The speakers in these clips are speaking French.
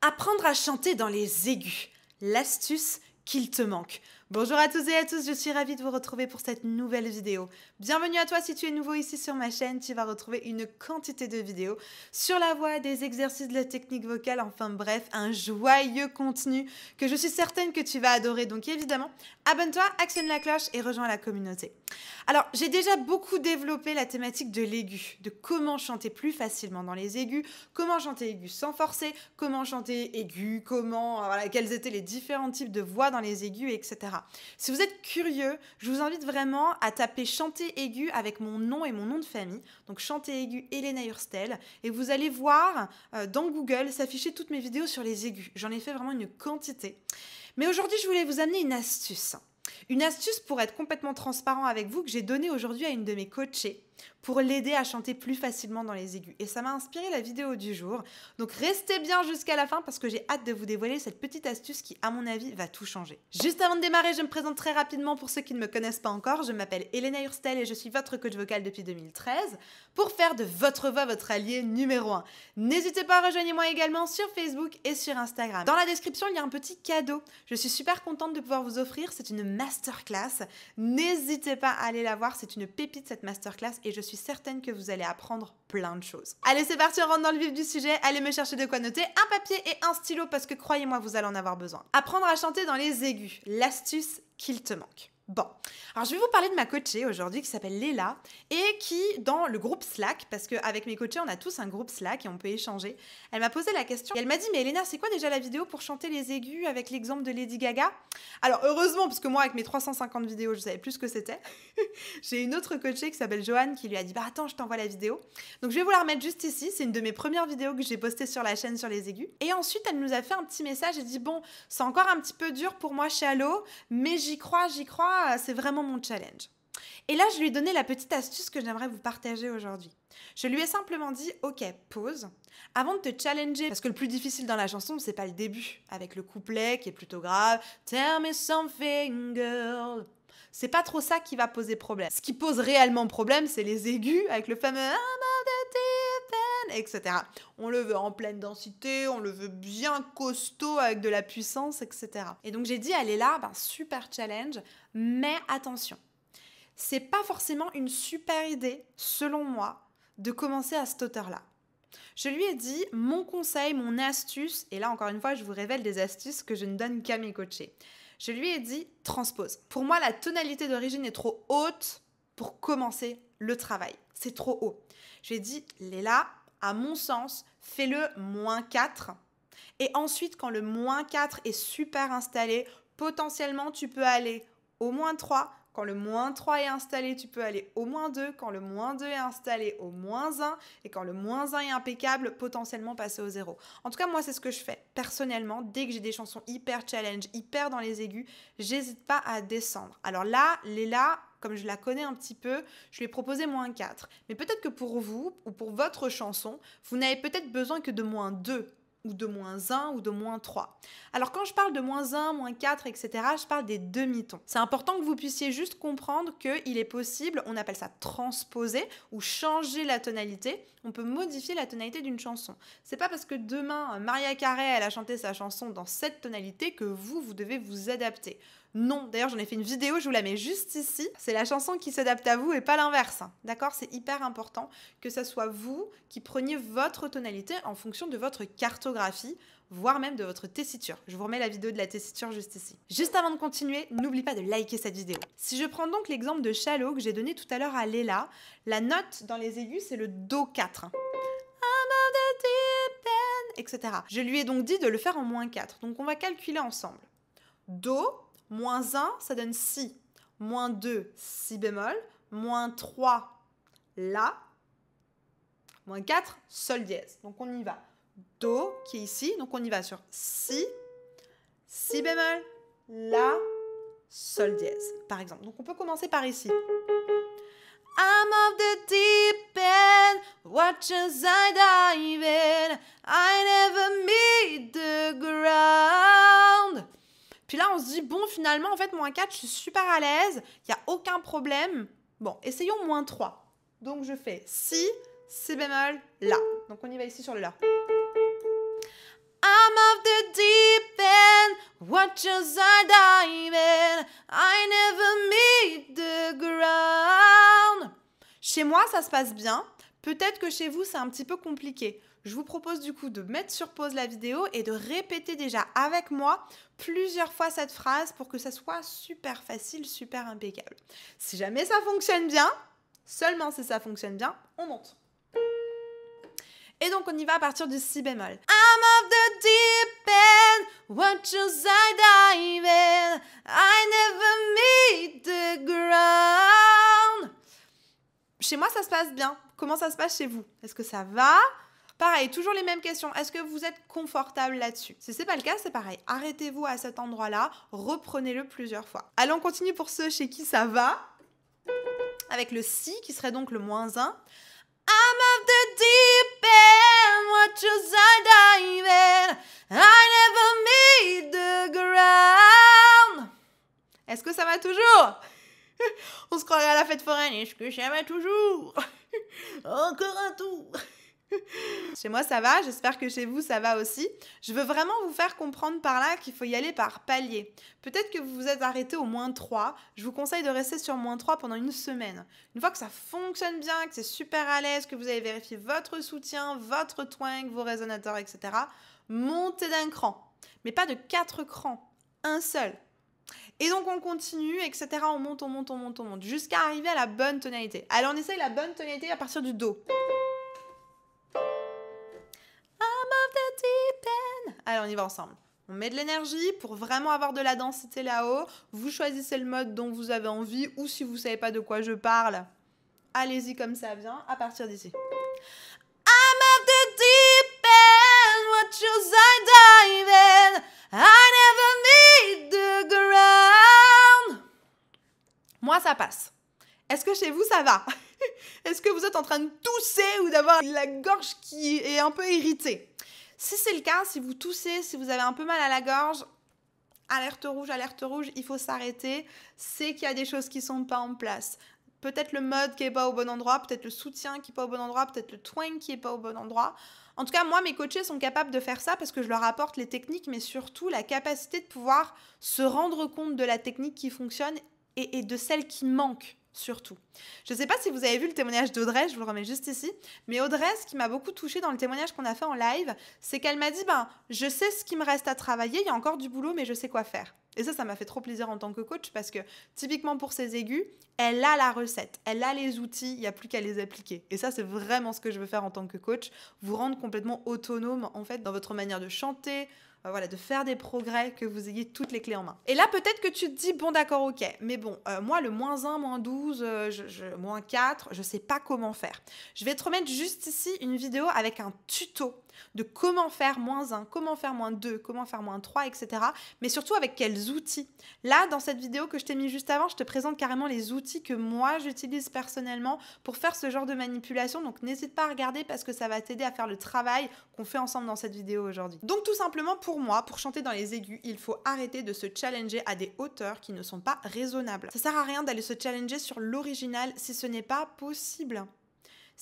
Apprendre à chanter dans les aigus, l'astuce qu'il te manque. Bonjour à tous et à tous, je suis ravie de vous retrouver pour cette nouvelle vidéo. Bienvenue à toi si tu es nouveau ici sur ma chaîne, tu vas retrouver une quantité de vidéos sur la voix, des exercices de la technique vocale, enfin bref, un joyeux contenu que je suis certaine que tu vas adorer. Donc évidemment, abonne-toi, actionne la cloche et rejoins la communauté. Alors, j'ai déjà beaucoup développé la thématique de l'aigu, de comment chanter plus facilement dans les aigus, comment chanter aigu sans forcer, comment chanter aigu, comment, voilà, quels étaient les différents types de voix dans les aigus, etc. Si vous êtes curieux, je vous invite vraiment à taper Chanter aigu avec mon nom et mon nom de famille. Donc Chanter aigu Elena Hurstel. Et vous allez voir euh, dans Google s'afficher toutes mes vidéos sur les aigus. J'en ai fait vraiment une quantité. Mais aujourd'hui, je voulais vous amener une astuce. Une astuce pour être complètement transparent avec vous que j'ai donnée aujourd'hui à une de mes coachées pour l'aider à chanter plus facilement dans les aigus. Et ça m'a inspiré la vidéo du jour. Donc restez bien jusqu'à la fin parce que j'ai hâte de vous dévoiler cette petite astuce qui, à mon avis, va tout changer. Juste avant de démarrer, je me présente très rapidement pour ceux qui ne me connaissent pas encore. Je m'appelle Elena Hurstel et je suis votre coach vocal depuis 2013 pour faire de votre voix votre allié numéro 1. N'hésitez pas à rejoindre moi également sur Facebook et sur Instagram. Dans la description, il y a un petit cadeau. Je suis super contente de pouvoir vous offrir. C'est une masterclass. N'hésitez pas à aller la voir. C'est une pépite cette masterclass et je suis certaine que vous allez apprendre plein de choses. Allez, c'est parti, on rentre dans le vif du sujet. Allez me chercher de quoi noter, un papier et un stylo parce que croyez-moi, vous allez en avoir besoin. Apprendre à chanter dans les aigus, l'astuce qu'il te manque. Bon, alors je vais vous parler de ma coachée aujourd'hui qui s'appelle Léla et qui, dans le groupe Slack, parce qu'avec mes coachés, on a tous un groupe Slack et on peut échanger, elle m'a posé la question. elle m'a dit Mais Elena, c'est quoi déjà la vidéo pour chanter les aigus avec l'exemple de Lady Gaga Alors, heureusement, parce que moi, avec mes 350 vidéos, je savais plus ce que c'était. J'ai une autre coachée qui s'appelle Joanne qui lui a dit Bah attends, je t'envoie la vidéo. Donc, je vais vous la remettre juste ici. C'est une de mes premières vidéos que j'ai postées sur la chaîne sur les aigus. Et ensuite, elle nous a fait un petit message et dit Bon, c'est encore un petit peu dur pour moi chez Allo, mais j'y crois, j'y crois c'est vraiment mon challenge. Et là, je lui ai donné la petite astuce que j'aimerais vous partager aujourd'hui. Je lui ai simplement dit, ok, pause, avant de te challenger, parce que le plus difficile dans la chanson, c'est pas le début, avec le couplet qui est plutôt grave, Tell me something, girl. C'est pas trop ça qui va poser problème. Ce qui pose réellement problème, c'est les aigus avec le fameux etc. On le veut en pleine densité, on le veut bien costaud avec de la puissance, etc. Et donc j'ai dit, elle est là, ben, super challenge, mais attention, c'est pas forcément une super idée, selon moi, de commencer à cet hauteur-là. Je lui ai dit mon conseil, mon astuce, et là encore une fois, je vous révèle des astuces que je ne donne qu'à mes coachés. Je lui ai dit transpose. Pour moi, la tonalité d'origine est trop haute pour commencer le travail. C'est trop haut. J'ai lui ai dit Léla, à mon sens, fais-le moins 4. Et ensuite, quand le moins 4 est super installé, potentiellement, tu peux aller au moins 3. Quand le moins 3 est installé, tu peux aller au moins 2. Quand le moins 2 est installé, au moins 1. Et quand le moins 1 est impeccable, potentiellement passer au 0. En tout cas, moi, c'est ce que je fais. Personnellement, dès que j'ai des chansons hyper challenge, hyper dans les aigus, j'hésite pas à descendre. Alors là, Léla, comme je la connais un petit peu, je lui ai proposé moins 4. Mais peut-être que pour vous, ou pour votre chanson, vous n'avez peut-être besoin que de moins 2 ou de moins 1 ou de moins 3. Alors quand je parle de moins 1, moins 4, etc., je parle des demi-tons. C'est important que vous puissiez juste comprendre qu'il est possible, on appelle ça transposer ou changer la tonalité, on peut modifier la tonalité d'une chanson. C'est pas parce que demain Maria Carey elle a chanté sa chanson dans cette tonalité que vous, vous devez vous adapter. Non. D'ailleurs, j'en ai fait une vidéo, je vous la mets juste ici. C'est la chanson qui s'adapte à vous et pas l'inverse. Hein. D'accord C'est hyper important que ce soit vous qui preniez votre tonalité en fonction de votre cartographie voire même de votre tessiture. Je vous remets la vidéo de la tessiture juste ici. Juste avant de continuer, n'oublie pas de liker cette vidéo. Si je prends donc l'exemple de Shallow que j'ai donné tout à l'heure à Léla, la note dans les aigus, c'est le Do 4 hein. etc. Je lui ai donc dit de le faire en moins 4. Donc on va calculer ensemble. Do, Moins 1, ça donne si. Moins 2, si bémol. Moins 3, la. Moins 4, sol dièse. Donc on y va. Do qui est ici, donc on y va sur si, si bémol, la, sol dièse, par exemple. Donc on peut commencer par ici. I'm of the deep end, watch as I dive in. I never meet the ground. Puis là, on se dit, bon, finalement, en fait, moins 4, je suis super à l'aise, il n'y a aucun problème. Bon, essayons moins 3. Donc, je fais si, si bémol, la. Donc, on y va ici sur le la. I'm the deep end, I never meet the ground. Chez moi, ça se passe bien. Peut-être que chez vous, c'est un petit peu compliqué je vous propose du coup de mettre sur pause la vidéo et de répéter déjà avec moi plusieurs fois cette phrase pour que ça soit super facile, super impeccable. Si jamais ça fonctionne bien, seulement si ça fonctionne bien, on monte. Et donc on y va à partir du si bémol. Chez moi ça se passe bien. Comment ça se passe chez vous Est-ce que ça va Pareil, toujours les mêmes questions. Est-ce que vous êtes confortable là-dessus Si c'est pas le cas, c'est pareil. Arrêtez-vous à cet endroit-là, reprenez-le plusieurs fois. Allons on continue pour ceux chez qui ça va. Avec le si qui serait donc le moins 1. I'm of the deep end, I never the Est-ce que ça va toujours On se croirait à la fête foraine. Est-ce que ça va toujours Encore un tour chez moi, ça va, j'espère que chez vous, ça va aussi. Je veux vraiment vous faire comprendre par là qu'il faut y aller par palier. Peut-être que vous vous êtes arrêté au moins 3. Je vous conseille de rester sur moins 3 pendant une semaine. Une fois que ça fonctionne bien, que c'est super à l'aise, que vous avez vérifié votre soutien, votre twang, vos résonateurs, etc., montez d'un cran. Mais pas de 4 crans, un seul. Et donc on continue, etc. On monte, on monte, on monte, on monte, jusqu'à arriver à la bonne tonalité. Alors on essaye la bonne tonalité à partir du Do. Allez, on y va ensemble. On met de l'énergie pour vraiment avoir de la densité là-haut. Vous choisissez le mode dont vous avez envie ou si vous savez pas de quoi je parle, allez-y comme ça vient à partir d'ici. I'm the deep what I never need the ground. Moi, ça passe. Est-ce que chez vous, ça va Est-ce que vous êtes en train de tousser ou d'avoir la gorge qui est un peu irritée si c'est le cas, si vous toussez, si vous avez un peu mal à la gorge, alerte rouge, alerte rouge, il faut s'arrêter. C'est qu'il y a des choses qui ne sont pas en place. Peut-être le mode qui n'est pas au bon endroit, peut-être le soutien qui n'est pas au bon endroit, peut-être le twang qui n'est pas au bon endroit. En tout cas, moi, mes coachés sont capables de faire ça parce que je leur apporte les techniques, mais surtout la capacité de pouvoir se rendre compte de la technique qui fonctionne et, et de celle qui manque surtout. Je ne sais pas si vous avez vu le témoignage d'Audrey, je vous le remets juste ici, mais Audrey, ce qui m'a beaucoup touchée dans le témoignage qu'on a fait en live, c'est qu'elle m'a dit, ben, je sais ce qui me reste à travailler, il y a encore du boulot, mais je sais quoi faire. Et ça, ça m'a fait trop plaisir en tant que coach parce que typiquement pour ces aigus, elle a la recette, elle a les outils, il n'y a plus qu'à les appliquer. Et ça, c'est vraiment ce que je veux faire en tant que coach, vous rendre complètement autonome en fait dans votre manière de chanter, euh, voilà, de faire des progrès, que vous ayez toutes les clés en main. Et là, peut-être que tu te dis, bon, d'accord, ok, mais bon, euh, moi, le moins 1, moins 12, euh, je, moins 4, je sais pas comment faire. Je vais te remettre juste ici une vidéo avec un tuto de comment faire moins 1, comment faire moins 2, comment faire moins 3, etc. Mais surtout avec quels outils. Là, dans cette vidéo que je t'ai mis juste avant, je te présente carrément les outils que moi j'utilise personnellement pour faire ce genre de manipulation. Donc n'hésite pas à regarder parce que ça va t'aider à faire le travail qu'on fait ensemble dans cette vidéo aujourd'hui. Donc tout simplement pour moi, pour chanter dans les aigus, il faut arrêter de se challenger à des hauteurs qui ne sont pas raisonnables. Ça sert à rien d'aller se challenger sur l'original si ce n'est pas possible.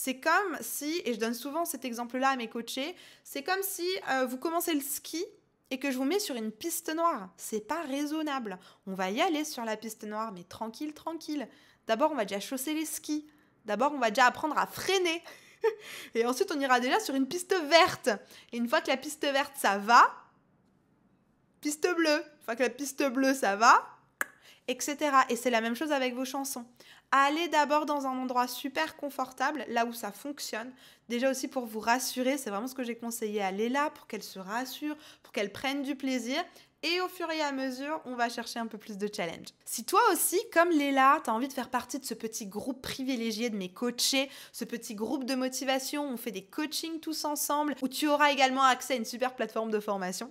C'est comme si, et je donne souvent cet exemple-là à mes coachés, c'est comme si euh, vous commencez le ski et que je vous mets sur une piste noire. C'est pas raisonnable. On va y aller sur la piste noire, mais tranquille, tranquille. D'abord, on va déjà chausser les skis. D'abord, on va déjà apprendre à freiner. et ensuite, on ira déjà sur une piste verte. Et une fois que la piste verte, ça va, piste bleue. Une fois que la piste bleue, ça va, etc. Et c'est la même chose avec vos chansons. Allez d'abord dans un endroit super confortable, là où ça fonctionne. Déjà aussi pour vous rassurer, c'est vraiment ce que j'ai conseillé, à Léla, pour qu'elle se rassure, pour qu'elle prenne du plaisir. Et au fur et à mesure, on va chercher un peu plus de challenge. Si toi aussi, comme Léla, tu as envie de faire partie de ce petit groupe privilégié de mes coachés, ce petit groupe de motivation, où on fait des coachings tous ensemble, où tu auras également accès à une super plateforme de formation,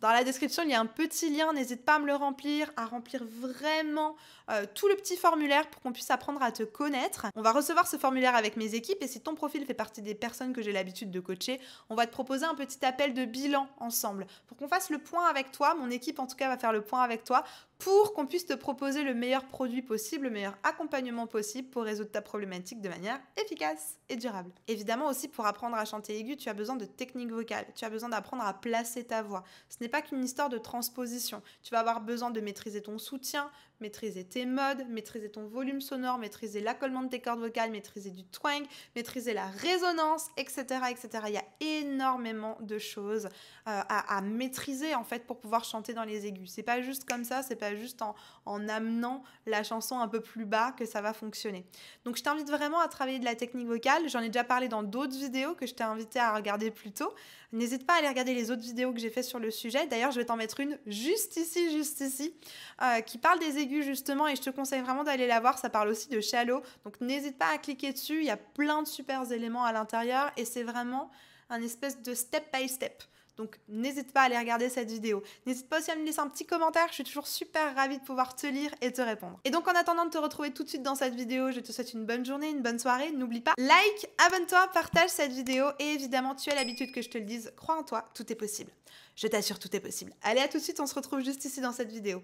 dans la description, il y a un petit lien, n'hésite pas à me le remplir, à remplir vraiment euh, tout le petit formulaire pour qu'on puisse apprendre à te connaître. On va recevoir ce formulaire avec mes équipes et si ton profil fait partie des personnes que j'ai l'habitude de coacher, on va te proposer un petit appel de bilan ensemble pour qu'on fasse le point avec toi. Mon équipe en tout cas va faire le point avec toi pour qu'on puisse te proposer le meilleur produit possible, le meilleur accompagnement possible pour résoudre ta problématique de manière efficace et durable. Évidemment aussi pour apprendre à chanter aigu, tu as besoin de techniques vocales, tu as besoin d'apprendre à placer ta voix n'est pas qu'une histoire de transposition. Tu vas avoir besoin de maîtriser ton soutien, maîtriser tes modes, maîtriser ton volume sonore, maîtriser l'accollement de tes cordes vocales, maîtriser du twang, maîtriser la résonance, etc. etc. Il y a énormément de choses euh, à, maîtriser en fait pour pouvoir chanter dans les aigus. C'est pas juste comme ça, c'est pas juste en, amenant la chanson un peu plus bas que ça va fonctionner. Donc je t'invite vraiment à travailler de la technique vocale. J'en ai déjà parlé dans d'autres vidéos que je t'ai invité à regarder plus tôt. N'hésite pas à aller regarder les autres vidéos que j'ai fait sur le sujet. D'ailleurs, je vais t'en mettre une juste ici, juste ici, euh, qui parle des aigus justement et je te conseille vraiment d'aller la voir. Ça parle aussi de Shallow. Donc n'hésite pas à cliquer dessus. Il y a plein de super éléments à l'intérieur et c'est vraiment un espèce de step by step. Donc n'hésite pas à aller regarder cette vidéo. N'hésite pas aussi à me laisser un petit commentaire, je suis toujours super ravie de pouvoir te lire et te répondre. Et donc en attendant de te retrouver tout de suite dans cette vidéo, je te souhaite une bonne journée, une bonne soirée. N'oublie pas, like, abonne-toi, partage cette vidéo et évidemment tu as l'habitude que je te le dise, crois en toi, tout est possible. Je t'assure, tout est possible. Allez à tout de suite, on se retrouve juste ici dans cette vidéo.